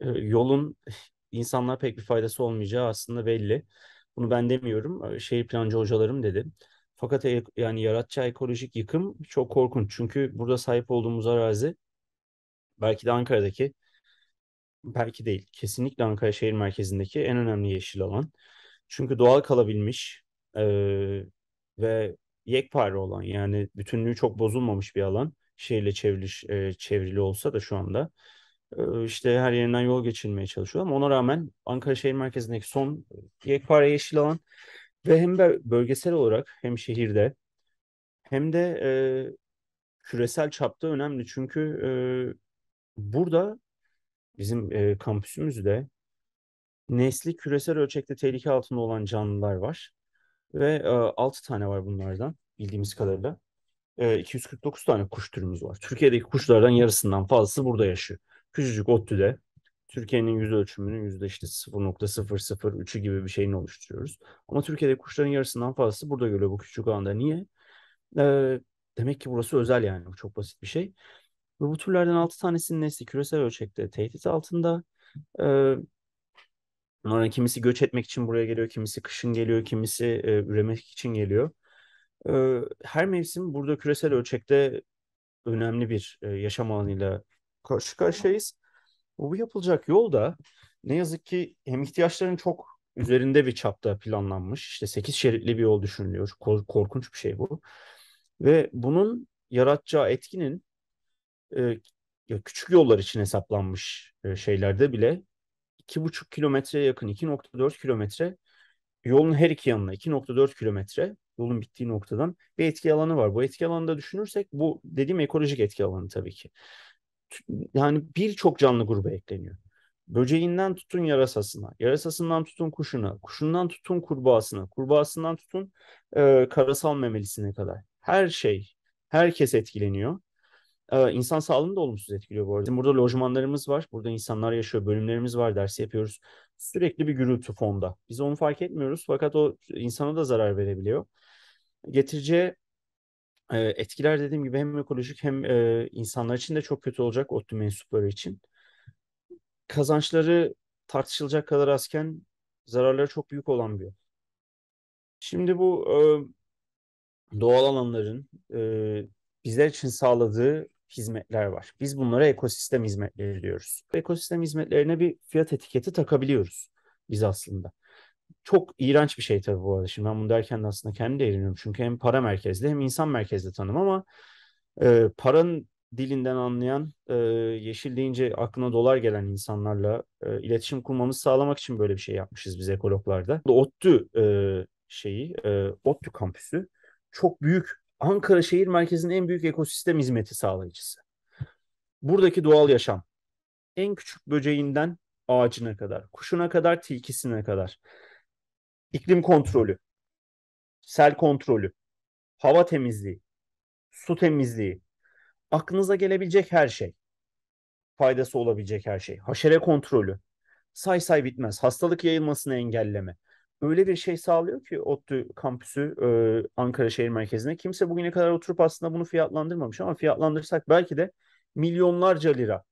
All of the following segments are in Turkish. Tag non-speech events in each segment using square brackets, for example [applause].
E, yolun insanlara pek bir faydası olmayacağı aslında belli. Bunu ben demiyorum. E, şehir plancı hocalarım dedi. Fakat e, yani yaratıcı ekolojik yıkım çok korkunç. Çünkü burada sahip olduğumuz arazi belki de Ankara'daki belki değil. Kesinlikle Ankara şehir merkezindeki en önemli yeşil alan. Çünkü doğal kalabilmiş e, ve yekpare olan yani bütünlüğü çok bozulmamış bir alan. Şehirle çevrili, e, çevrili olsa da şu anda. Ee, işte her yerinden yol geçirmeye çalışıyor ama ona rağmen Ankara şehir merkezindeki son e, yekpare yeşil alan ve hem bölgesel olarak hem şehirde hem de e, küresel çapta önemli çünkü e, burada bizim e, kampüsümüzde nesli küresel ölçekte tehlike altında olan canlılar var ve e, 6 tane var bunlardan bildiğimiz kadarıyla. E, 249 tane kuş türümüz var. Türkiye'deki kuşlardan yarısından fazlası burada yaşıyor küçücük ODTÜ'de Türkiye'nin yüz ölçümünün yüzde işte 0.003'ü gibi bir şeyini oluşturuyoruz. Ama Türkiye'de kuşların yarısından fazlası burada geliyor bu küçük alanda. Niye? Ee, demek ki burası özel yani. Bu çok basit bir şey. Ve bu türlerden 6 tanesinin nesli küresel ölçekte tehdit altında. Ee, Bunların kimisi göç etmek için buraya geliyor, kimisi kışın geliyor, kimisi e, üremek için geliyor. E, her mevsim burada küresel ölçekte önemli bir e, yaşam alanıyla karşı karşıyayız. Bu yapılacak yol da ne yazık ki hem ihtiyaçların çok üzerinde bir çapta planlanmış. İşte 8 şeritli bir yol düşünülüyor. Korkunç bir şey bu. Ve bunun yaratacağı etkinin e, küçük yollar için hesaplanmış e, şeylerde bile 2,5 kilometreye yakın 2,4 kilometre yolun her iki yanına 2,4 kilometre yolun bittiği noktadan bir etki alanı var. Bu etki alanında düşünürsek bu dediğim ekolojik etki alanı tabii ki yani birçok canlı gruba ekleniyor. Böceğinden tutun yarasasına, yarasasından tutun kuşuna, kuşundan tutun kurbağasına, kurbağasından tutun e, karasal memelisine kadar. Her şey, herkes etkileniyor. E, insan sağlığını da olumsuz etkiliyor bu arada. Bizim burada lojmanlarımız var, burada insanlar yaşıyor, bölümlerimiz var, dersi yapıyoruz. Sürekli bir gürültü fonda. Biz onu fark etmiyoruz fakat o insana da zarar verebiliyor. Getireceği etkiler dediğim gibi hem ekolojik hem e, insanlar için de çok kötü olacak ODTÜ mensupları için. Kazançları tartışılacak kadar azken zararları çok büyük olan bir yol. Şimdi bu e, doğal alanların e, bizler için sağladığı hizmetler var. Biz bunlara ekosistem hizmetleri diyoruz. Ekosistem hizmetlerine bir fiyat etiketi takabiliyoruz biz aslında çok iğrenç bir şey tabii bu arada. Şimdi ben bunu derken de aslında kendi de eğleniyorum. Çünkü hem para merkezli hem insan merkezli tanım ama e, paranın dilinden anlayan, e, yeşil deyince aklına dolar gelen insanlarla e, iletişim kurmamızı sağlamak için böyle bir şey yapmışız biz ekologlarda. ODTÜ e, şeyi, e, ODTÜ kampüsü çok büyük Ankara şehir merkezinin en büyük ekosistem hizmeti sağlayıcısı. Buradaki doğal yaşam en küçük böceğinden ağacına kadar, kuşuna kadar, tilkisine kadar iklim kontrolü, sel kontrolü, hava temizliği, su temizliği, aklınıza gelebilecek her şey, faydası olabilecek her şey, haşere kontrolü, say say bitmez, hastalık yayılmasını engelleme. Öyle bir şey sağlıyor ki ODTÜ kampüsü e, Ankara şehir merkezine. Kimse bugüne kadar oturup aslında bunu fiyatlandırmamış ama fiyatlandırsak belki de milyonlarca lira,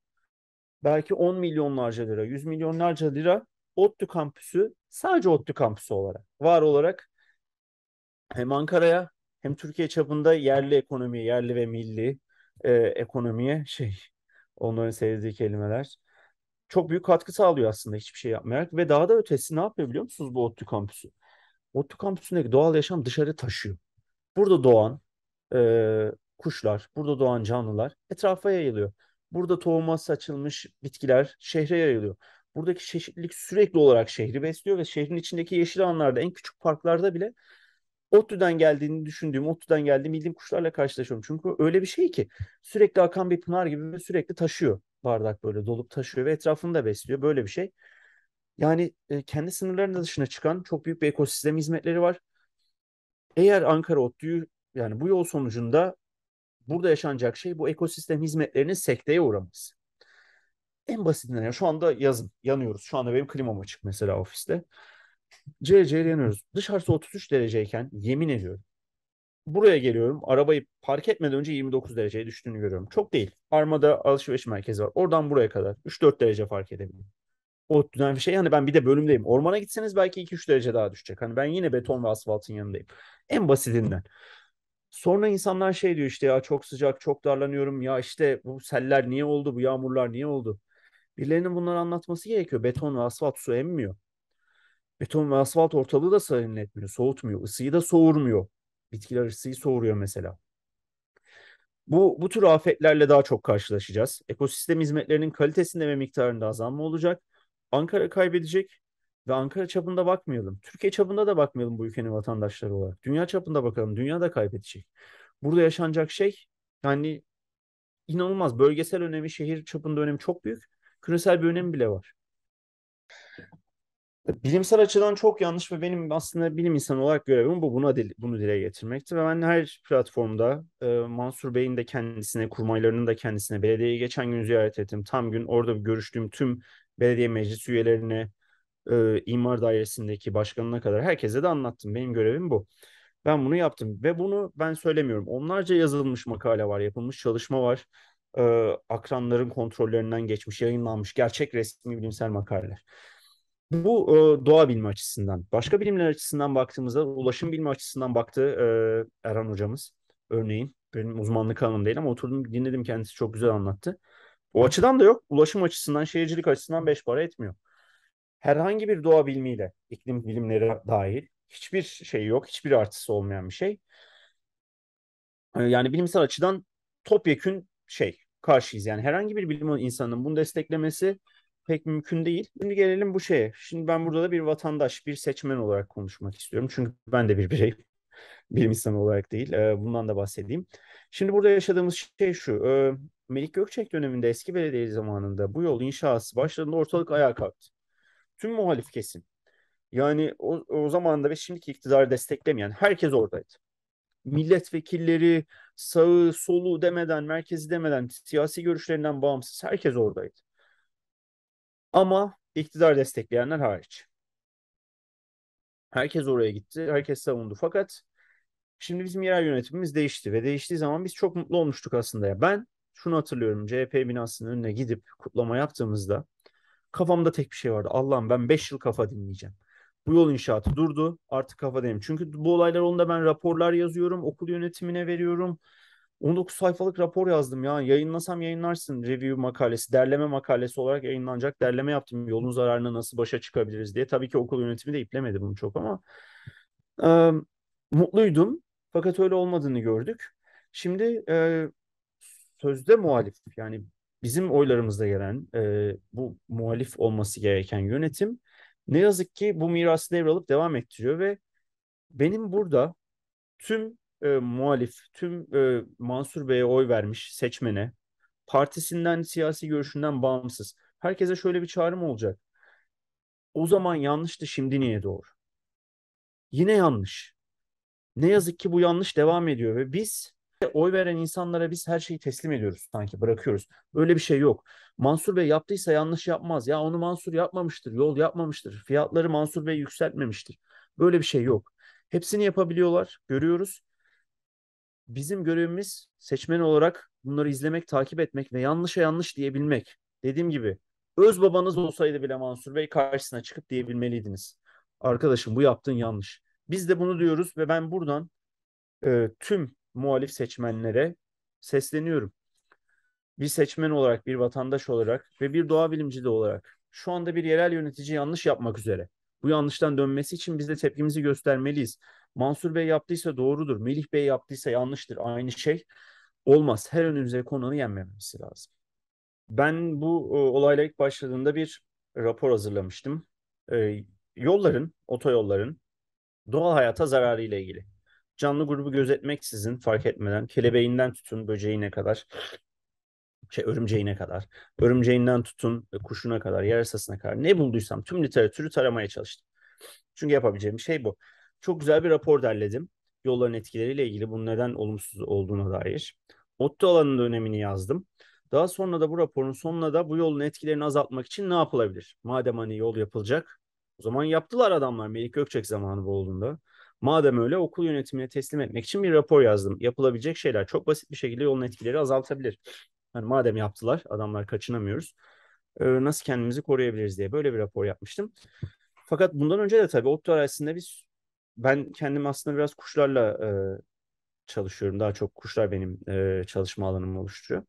belki on milyonlarca lira, yüz milyonlarca lira ODTÜ kampüsü sadece ODTÜ kampüsü olarak var olarak hem Ankara'ya hem Türkiye çapında yerli ekonomiye, yerli ve milli e, ekonomiye şey onların sevdiği kelimeler çok büyük katkı sağlıyor aslında hiçbir şey yapmayarak ve daha da ötesi ne yapıyor biliyor musunuz bu ODTÜ kampüsü? ODTÜ kampüsündeki doğal yaşam dışarı taşıyor. Burada doğan e, kuşlar, burada doğan canlılar etrafa yayılıyor. Burada tohuma saçılmış bitkiler şehre yayılıyor buradaki çeşitlilik sürekli olarak şehri besliyor ve şehrin içindeki yeşil alanlarda en küçük parklarda bile ODTÜ'den geldiğini düşündüğüm, ODTÜ'den geldiğini bildiğim kuşlarla karşılaşıyorum. Çünkü öyle bir şey ki sürekli akan bir pınar gibi ve sürekli taşıyor bardak böyle dolup taşıyor ve etrafını da besliyor böyle bir şey. Yani e, kendi sınırlarının dışına çıkan çok büyük bir ekosistem hizmetleri var. Eğer Ankara ODTÜ'yü yani bu yol sonucunda burada yaşanacak şey bu ekosistem hizmetlerinin sekteye uğraması. En basitinden yani şu anda yazın yanıyoruz. Şu anda benim klimam açık mesela ofiste. CC yanıyoruz. Dışarısı 33 dereceyken yemin ediyorum. Buraya geliyorum. Arabayı park etmeden önce 29 dereceye düştüğünü görüyorum. Çok değil. Armada alışveriş merkezi var. Oradan buraya kadar 3-4 derece fark edebilirim. O dönem şey yani ben bir de bölümdeyim. Ormana gitseniz belki 2-3 derece daha düşecek. Hani ben yine beton ve asfaltın yanındayım. En basitinden. Sonra insanlar şey diyor işte ya çok sıcak, çok darlanıyorum. Ya işte bu seller niye oldu, bu yağmurlar niye oldu? Birilerinin bunları anlatması gerekiyor. Beton ve asfalt su emmiyor. Beton ve asfalt ortalığı da serinletmiyor, soğutmuyor. Isıyı da soğurmuyor. Bitkiler ısıyı soğuruyor mesela. Bu, bu tür afetlerle daha çok karşılaşacağız. Ekosistem hizmetlerinin kalitesinde ve miktarında azalma olacak. Ankara kaybedecek ve Ankara çapında bakmayalım. Türkiye çapında da bakmayalım bu ülkenin vatandaşları olarak. Dünya çapında bakalım. Dünya da kaybedecek. Burada yaşanacak şey yani inanılmaz. Bölgesel önemi, şehir çapında önemi çok büyük küresel bir önemi bile var. Bilimsel açıdan çok yanlış ve benim aslında bilim insanı olarak görevim bu. Buna dil, bunu dile getirmekti ve ben her platformda e, Mansur Bey'in de kendisine, kurmaylarının da kendisine, belediyeyi geçen gün ziyaret ettim. Tam gün orada görüştüğüm tüm belediye meclis üyelerine, e, imar dairesindeki başkanına kadar herkese de anlattım. Benim görevim bu. Ben bunu yaptım ve bunu ben söylemiyorum. Onlarca yazılmış makale var, yapılmış çalışma var e, akranların kontrollerinden geçmiş, yayınlanmış gerçek resmi bilimsel makaleler. Bu e, doğa bilimi açısından. Başka bilimler açısından baktığımızda ulaşım bilimi açısından baktı e, Erhan hocamız örneğin. Benim uzmanlık alanım değil ama oturdum dinledim kendisi çok güzel anlattı. O açıdan da yok. Ulaşım açısından, şehircilik açısından beş para etmiyor. Herhangi bir doğa bilimiyle, iklim bilimleri dahil hiçbir şey yok, hiçbir artısı olmayan bir şey. Yani bilimsel açıdan topyekün şey, karşıyız. Yani herhangi bir bilim insanının bunu desteklemesi pek mümkün değil. Şimdi gelelim bu şeye. Şimdi ben burada da bir vatandaş, bir seçmen olarak konuşmak istiyorum. Çünkü ben de bir birey, [laughs] Bilim insanı olarak değil. Ee, bundan da bahsedeyim. Şimdi burada yaşadığımız şey şu. Ee, Melik Gökçek döneminde eski belediye zamanında bu yol inşası başladığında ortalık ayağa kalktı. Tüm muhalif kesim. Yani o, o zaman da ve şimdiki iktidarı desteklemeyen herkes oradaydı milletvekilleri sağı solu demeden merkezi demeden siyasi görüşlerinden bağımsız herkes oradaydı. Ama iktidar destekleyenler hariç. Herkes oraya gitti, herkes savundu. Fakat şimdi bizim yerel yönetimimiz değişti ve değiştiği zaman biz çok mutlu olmuştuk aslında. Ya ben şunu hatırlıyorum CHP binasının önüne gidip kutlama yaptığımızda kafamda tek bir şey vardı. Allah'ım ben 5 yıl kafa dinleyeceğim bu yol inşaatı durdu. Artık kafadayım. Çünkü bu olaylar onda ben raporlar yazıyorum. Okul yönetimine veriyorum. 19 sayfalık rapor yazdım ya. Yayınlasam yayınlarsın review makalesi, derleme makalesi olarak yayınlanacak. Derleme yaptım. Yolun zararına nasıl başa çıkabiliriz diye. Tabii ki okul yönetimi de iplemedi bunu çok ama e, mutluydum. Fakat öyle olmadığını gördük. Şimdi e, sözde muhalif yani bizim oylarımızda gelen e, bu muhalif olması gereken yönetim ne yazık ki bu mirasını devralıp devam ettiriyor ve benim burada tüm e, muhalif, tüm e, Mansur Bey'e oy vermiş seçmene, partisinden, siyasi görüşünden bağımsız. Herkese şöyle bir çağrım olacak. O zaman yanlıştı, şimdi niye doğru? Yine yanlış. Ne yazık ki bu yanlış devam ediyor ve biz oy veren insanlara biz her şeyi teslim ediyoruz sanki bırakıyoruz. Böyle bir şey yok. Mansur Bey yaptıysa yanlış yapmaz. Ya onu Mansur yapmamıştır, yol yapmamıştır, fiyatları Mansur Bey yükseltmemiştir. Böyle bir şey yok. Hepsini yapabiliyorlar, görüyoruz. Bizim görevimiz seçmen olarak bunları izlemek, takip etmek ve yanlışa yanlış diyebilmek. Dediğim gibi öz babanız olsaydı bile Mansur Bey karşısına çıkıp diyebilmeliydiniz. Arkadaşım bu yaptığın yanlış. Biz de bunu diyoruz ve ben buradan e, tüm muhalif seçmenlere sesleniyorum. Bir seçmen olarak, bir vatandaş olarak ve bir doğa bilimci de olarak şu anda bir yerel yönetici yanlış yapmak üzere. Bu yanlıştan dönmesi için biz de tepkimizi göstermeliyiz. Mansur Bey yaptıysa doğrudur, Melih Bey yaptıysa yanlıştır. Aynı şey olmaz. Her önümüze konanı yenmemesi lazım. Ben bu e, olayla ilk başladığında bir rapor hazırlamıştım. E, yolların, otoyolların doğal hayata zararı ile ilgili canlı grubu gözetmeksizin fark etmeden kelebeğinden tutun böceğine kadar şey örümceğine kadar, örümceğinden tutun kuşuna kadar, yarasasına kadar ne bulduysam tüm literatürü taramaya çalıştım. Çünkü yapabileceğim şey bu. Çok güzel bir rapor derledim. Yolların etkileriyle ilgili bunun neden olumsuz olduğuna dair. Otto alanının önemini yazdım. Daha sonra da bu raporun sonuna da bu yolun etkilerini azaltmak için ne yapılabilir? Madem hani yol yapılacak, o zaman yaptılar adamlar Melik Gökçek zamanı bu olduğunda. Madem öyle okul yönetimine teslim etmek için bir rapor yazdım. Yapılabilecek şeyler çok basit bir şekilde yolun etkileri azaltabilir. Yani madem yaptılar adamlar kaçınamıyoruz. Ee, nasıl kendimizi koruyabiliriz diye böyle bir rapor yapmıştım. Fakat bundan önce de tabii ODTÜ arasında biz ben kendim aslında biraz kuşlarla e, çalışıyorum. Daha çok kuşlar benim e, çalışma alanımı oluşturuyor.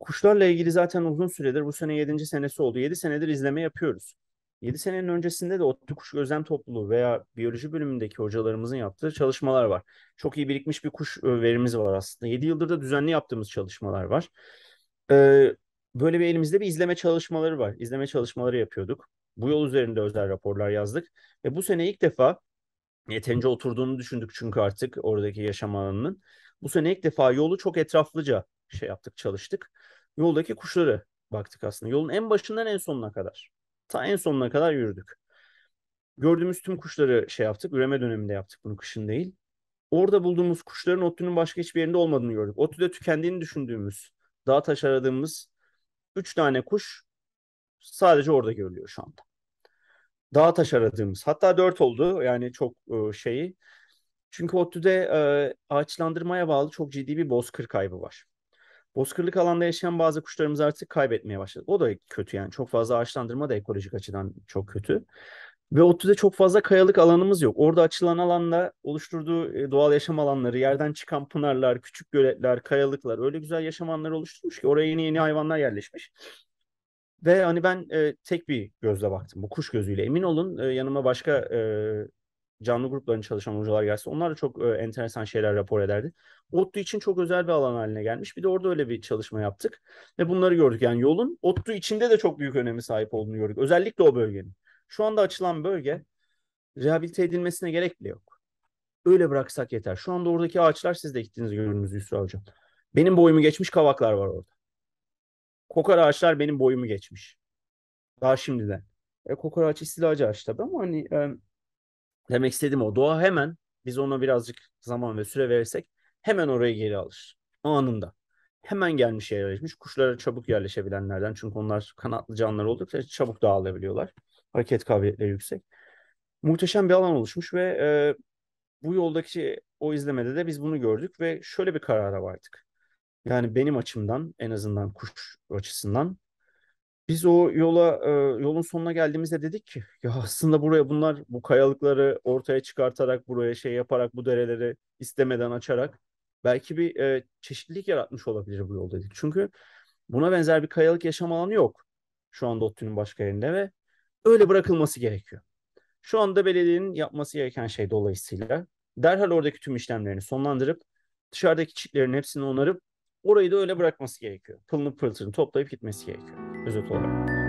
Kuşlarla ilgili zaten uzun süredir bu sene 7. senesi oldu. 7 senedir izleme yapıyoruz. 7 senenin öncesinde de otlu Kuş Gözlem Topluluğu veya biyoloji bölümündeki hocalarımızın yaptığı çalışmalar var. Çok iyi birikmiş bir kuş e, verimiz var aslında. 7 yıldır da düzenli yaptığımız çalışmalar var. Ee, böyle bir elimizde bir izleme çalışmaları var. İzleme çalışmaları yapıyorduk. Bu yol üzerinde özel raporlar yazdık. Ve bu sene ilk defa yeterince oturduğunu düşündük çünkü artık oradaki yaşam alanının. Bu sene ilk defa yolu çok etraflıca şey yaptık, çalıştık. Yoldaki kuşları baktık aslında. Yolun en başından en sonuna kadar. Ta en sonuna kadar yürüdük. Gördüğümüz tüm kuşları şey yaptık. Üreme döneminde yaptık bunu kışın değil. Orada bulduğumuz kuşların otu'nun başka hiçbir yerinde olmadığını gördük. ODTÜ'de tükendiğini düşündüğümüz, dağ taş aradığımız 3 tane kuş sadece orada görülüyor şu anda. Dağ taş aradığımız. Hatta 4 oldu yani çok e, şeyi. Çünkü ODTÜ'de ağaçlandırmaya bağlı çok ciddi bir bozkır kaybı var. Bozkırlık alanda yaşayan bazı kuşlarımız artık kaybetmeye başladı. O da kötü yani. Çok fazla ağaçlandırma da ekolojik açıdan çok kötü. Ve ODTÜ'de çok fazla kayalık alanımız yok. Orada açılan alanda oluşturduğu e, doğal yaşam alanları, yerden çıkan pınarlar, küçük göletler, kayalıklar öyle güzel yaşam alanları oluşturmuş ki oraya yeni yeni hayvanlar yerleşmiş. Ve hani ben e, tek bir gözle baktım. Bu kuş gözüyle. Emin olun e, yanıma başka e, canlı gruplarında çalışan hocalar gelse onlar da çok e, enteresan şeyler rapor ederdi. ODTÜ için çok özel bir alan haline gelmiş. Bir de orada öyle bir çalışma yaptık ve bunları gördük. Yani yolun ODTÜ içinde de çok büyük önemi sahip olduğunu gördük. Özellikle o bölgenin. Şu anda açılan bölge rehabilite edilmesine gerek bile yok. Öyle bıraksak yeter. Şu anda oradaki ağaçlar siz de gittiğiniz gördünüz Yusra Hocam. Benim boyumu geçmiş kavaklar var orada. Kokar ağaçlar benim boyumu geçmiş. Daha şimdiden. E, ağaç istilacı ağaç tabii ama hani e, Demek istediğim o. Doğa hemen biz ona birazcık zaman ve süre verirsek hemen orayı geri alır. Anında. Hemen gelmiş yerleşmiş. Kuşlara çabuk yerleşebilenlerden. Çünkü onlar kanatlı canlılar oldukça çabuk dağılabiliyorlar. Hareket kabiliyetleri yüksek. Muhteşem bir alan oluşmuş ve e, bu yoldaki o izlemede de biz bunu gördük ve şöyle bir karara vardık. Yani benim açımdan en azından kuş açısından biz o yola e, yolun sonuna geldiğimizde dedik ki ya aslında buraya bunlar bu kayalıkları ortaya çıkartarak buraya şey yaparak bu dereleri istemeden açarak belki bir e, çeşitlilik yaratmış olabilir bu yol dedik. Çünkü buna benzer bir kayalık yaşam alanı yok şu anda ODTÜ'nün başka yerinde ve öyle bırakılması gerekiyor. Şu anda belediyenin yapması gereken şey dolayısıyla derhal oradaki tüm işlemlerini sonlandırıp dışarıdaki çitlerin hepsini onarıp orayı da öyle bırakması gerekiyor. Pılını pırtını toplayıp gitmesi gerekiyor. visit Florida.